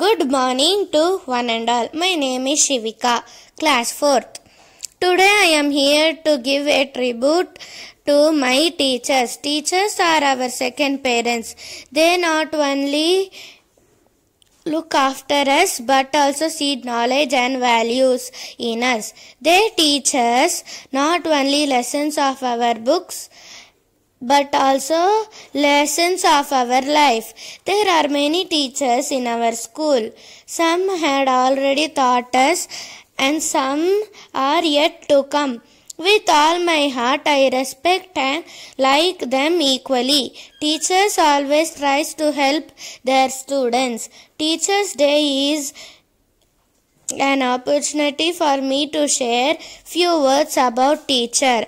Good morning to one and all. My name is Shivika, class 4th. Today I am here to give a tribute to my teachers. Teachers are our second parents. They not only look after us but also seed knowledge and values in us. They teach us not only lessons of our books but also lessons of our life. There are many teachers in our school. Some had already taught us and some are yet to come. With all my heart, I respect and like them equally. Teachers always tries to help their students. Teachers' Day is an opportunity for me to share few words about teacher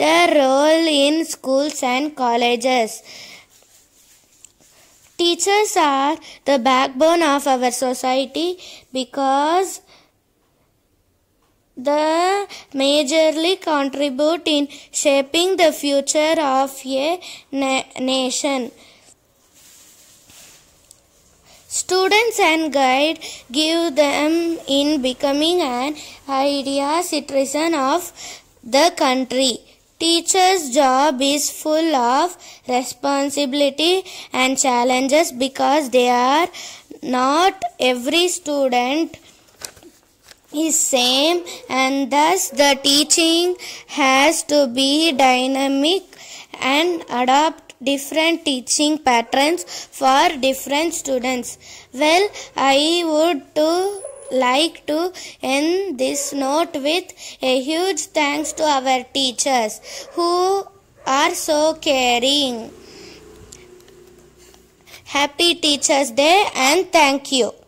their role in schools and colleges. Teachers are the backbone of our society because they majorly contribute in shaping the future of a na nation. Students and guide give them in becoming an idea citizen of the country. Teacher's job is full of responsibility and challenges because they are not every student is same and thus the teaching has to be dynamic and adopt different teaching patterns for different students. Well, I would to like to end this note with a huge thanks to our teachers who are so caring. Happy Teachers Day and thank you.